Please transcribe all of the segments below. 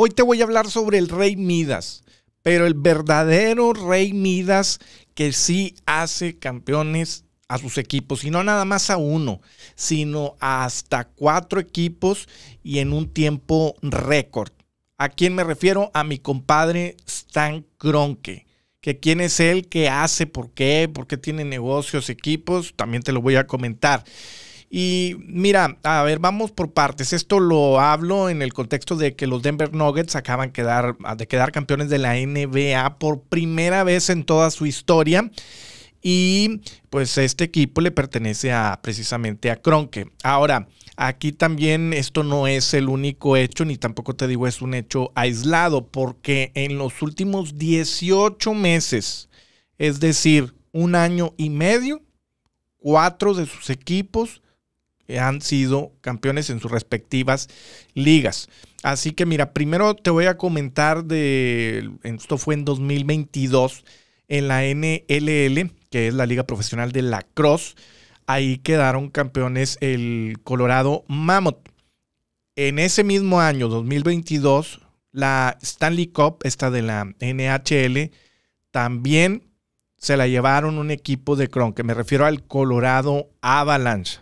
Hoy te voy a hablar sobre el rey Midas, pero el verdadero rey Midas que sí hace campeones a sus equipos, y no nada más a uno, sino hasta cuatro equipos y en un tiempo récord. ¿A quién me refiero? A mi compadre Stan Kroenke, Que quién es él, qué hace, por qué, por qué tiene negocios, equipos, también te lo voy a comentar. Y mira, a ver, vamos por partes. Esto lo hablo en el contexto de que los Denver Nuggets acaban quedar, de quedar campeones de la NBA por primera vez en toda su historia. Y pues este equipo le pertenece a precisamente a Kronke. Ahora, aquí también esto no es el único hecho, ni tampoco te digo es un hecho aislado, porque en los últimos 18 meses, es decir, un año y medio, cuatro de sus equipos eh, han sido campeones en sus respectivas ligas. Así que mira, primero te voy a comentar de, esto fue en 2022, en la NLL, que es la Liga Profesional de Cross, Ahí quedaron campeones el Colorado Mammoth. En ese mismo año, 2022, la Stanley Cup, esta de la NHL, también se la llevaron un equipo de Cron, que me refiero al Colorado Avalanche.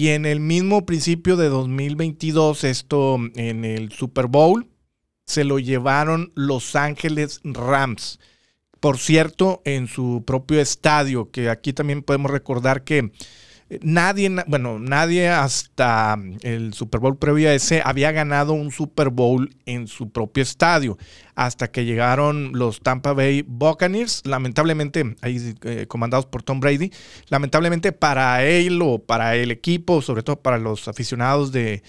Y en el mismo principio de 2022, esto en el Super Bowl, se lo llevaron Los Ángeles Rams. Por cierto, en su propio estadio, que aquí también podemos recordar que Nadie, bueno, nadie hasta mm, el Super Bowl previo a ese había ganado un Super Bowl en su propio estadio, hasta que llegaron los Tampa Bay Buccaneers, lamentablemente, ahí eh, comandados por Tom Brady, lamentablemente para él o para el equipo, sobre todo para los aficionados de,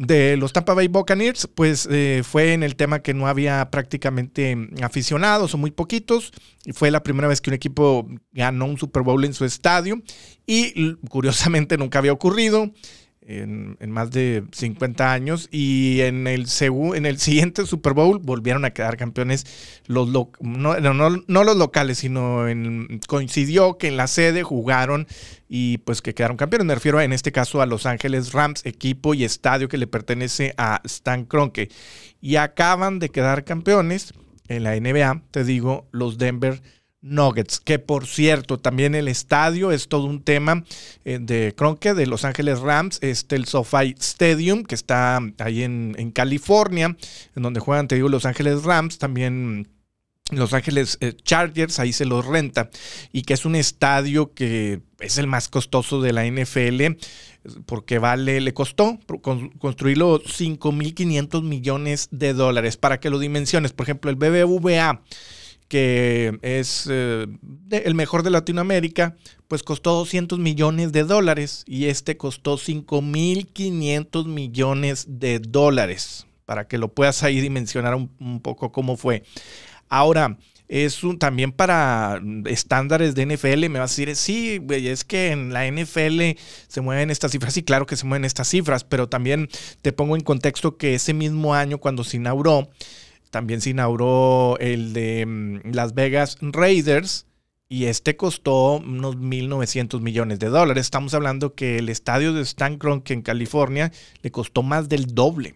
de los Tampa Bay Buccaneers, pues eh, fue en el tema que no había prácticamente aficionados o muy poquitos. Y fue la primera vez que un equipo ganó un Super Bowl en su estadio y curiosamente nunca había ocurrido en, más de 50 años y en el, en el siguiente Super Bowl volvieron a quedar campeones los no, no, los locales, sino coincidió que en la sede jugaron y pues que quedaron campeones. Me refiero en este caso a Los Ángeles Rams, equipo y estadio que le pertenece a Stan Kroenke. Y acaban de quedar campeones en la NBA, te digo, los Denver Nuggets, que por cierto, también el estadio es todo un tema eh, de Cronque, de Los Ángeles Rams, este el SoFi Stadium, que está ahí en, California, en donde juegan, te digo, Los Ángeles Rams, también... Los Ángeles eh, Chargers, ahí se los renta, y que es un estadio que es el más costoso de la NFL, porque vale, le costó construirlo 5.500 millones de dólares. Para que lo dimensiones, por ejemplo, el BBVA que es eh, el mejor de Latinoamérica, pues costó 200 millones de dólares y este costó 5.500 millones de dólares, para que lo puedas ahí dimensionar un, poco cómo fue. Ahora, es también para estándares de NFL. Me vas a decir, sí, güey, es que en la NFL se mueven estas cifras. Sí, claro que se mueven estas cifras, pero también te pongo en contexto que ese mismo año, cuando se inauguró, también se inauguró el de mm, Las Vegas Raiders y este costó unos 1.900 millones de dólares. Estamos hablando que el estadio de Stan Kroenke en California le costó más del doble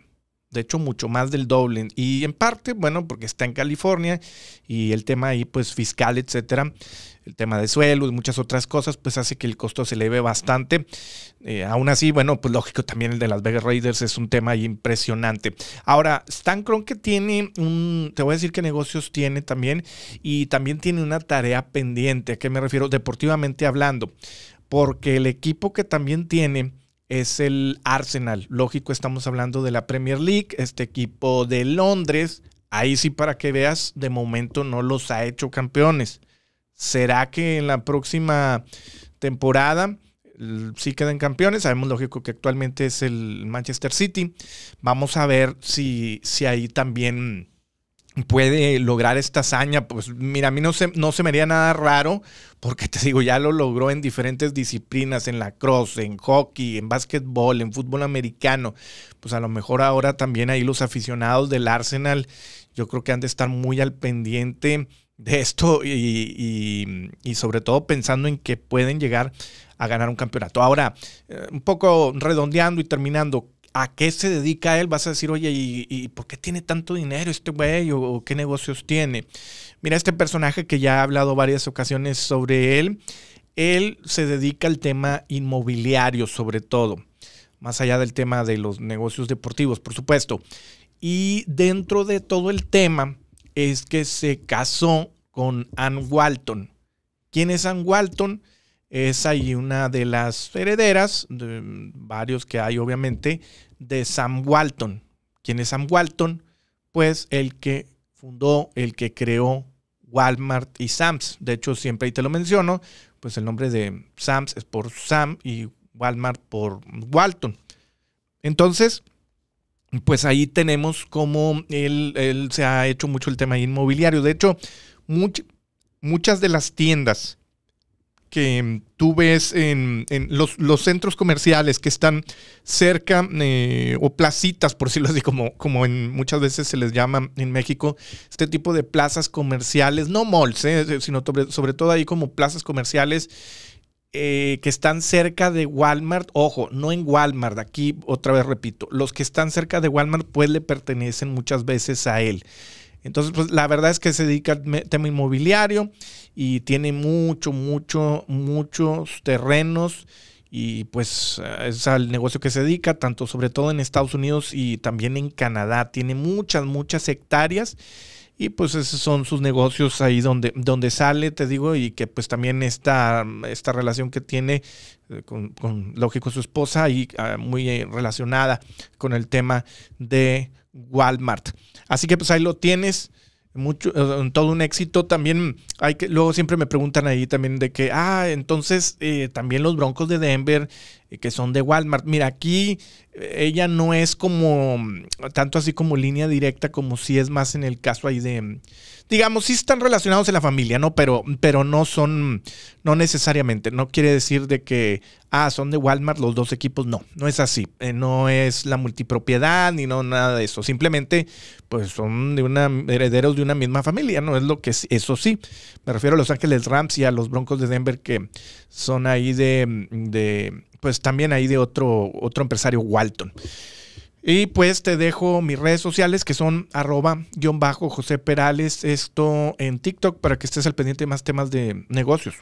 de hecho mucho más del doble. Y en parte, bueno, porque está en California y el tema ahí, pues fiscal, etcétera, el tema de suelos, muchas otras cosas, pues hace que el costo se eleve bastante. Eh, aún así, bueno, pues lógico, también el de las Vegas Raiders es un tema impresionante. Ahora, Stan que tiene un, te voy a decir qué negocios tiene también, y también tiene una tarea pendiente. ¿A qué me refiero? Deportivamente hablando, porque el equipo que también tiene es el Arsenal. Lógico, estamos hablando de la Premier League, este equipo de Londres. Ahí sí, para que veas, de momento no los ha hecho campeones. ¿Será que en la próxima temporada sí quedan campeones? Sabemos, lógico, que actualmente es el Manchester City. Vamos a ver si, si ahí también puede lograr esta hazaña, pues mira, a mí no se, no se me haría nada raro, porque te digo, ya lo logró en diferentes disciplinas, en la cross, en hockey, en básquetbol, en fútbol americano. Pues a lo mejor ahora también ahí los aficionados del Arsenal, yo creo que han de estar muy al pendiente de esto y, y sobre todo pensando en que pueden llegar a ganar un campeonato. Ahora, eh, un poco redondeando y terminando, a qué se dedica él, vas a decir, oye, ¿y, por qué tiene tanto dinero este güey? O, qué negocios tiene? Mira, este personaje que ya ha hablado varias ocasiones sobre él, él se dedica al tema inmobiliario sobre todo, más allá del tema de los negocios deportivos, por supuesto. Y dentro de todo el tema es que se casó con Ann Walton. ¿Quién es Ann Walton? es ahí una de las herederas, de mm, varios que hay obviamente, de Sam Walton. ¿Quién es Sam Walton? Pues el que fundó, el que creó Walmart y Sam's. De hecho, siempre ahí te lo menciono, pues el nombre de Sam's es por Sam y Walmart por Walton. Entonces, pues ahí tenemos como él, se ha hecho mucho el tema inmobiliario. De hecho, muchas de las tiendas que tú ves en, los, centros comerciales que están cerca eh, o placitas, por decirlo así, como, como en, muchas veces se les llama en México, este tipo de plazas comerciales, no malls, eh, sino sobre, todo ahí como plazas comerciales eh, que están cerca de Walmart. Ojo, no en Walmart, aquí otra vez repito, los que están cerca de Walmart pues le pertenecen muchas veces a él. Entonces, pues la verdad es que se dedica al tema inmobiliario y tiene mucho, mucho, muchos terrenos y pues es al negocio que se dedica, tanto sobre todo en Estados Unidos y también en Canadá. Tiene muchas, muchas hectáreas y pues esos son sus negocios ahí donde, donde sale, te digo, y que pues también esta, esta relación que tiene eh, con, con lógico su esposa y ah, muy eh, relacionada con el tema de Walmart. Así que pues ahí lo tienes mucho, eh, todo un éxito. También hay que, luego siempre me preguntan ahí también de que, ah, entonces también los Broncos de Denver eh, que son de Walmart. Mira, aquí eh, ella no es como, mm, tanto así como línea directa, como si es más en el caso ahí de, mm, digamos, sí están relacionados en la familia, ¿no? Pero, pero no son, mm, no necesariamente, no quiere decir de que, ah, son de Walmart los dos equipos, no, no es así, eh, no es la multipropiedad ni nada de eso, simplemente, pues son de una, herederos de una misma familia, ¿no? Es lo que, es, eso sí, me refiero a Los Ángeles Rams y a los Broncos de Denver que son ahí de pues también ahí de otro, otro empresario, Walton. Y pues te dejo mis redes sociales que son arroba guión bajo José Perales, esto en TikTok para que estés al pendiente de más temas de negocios.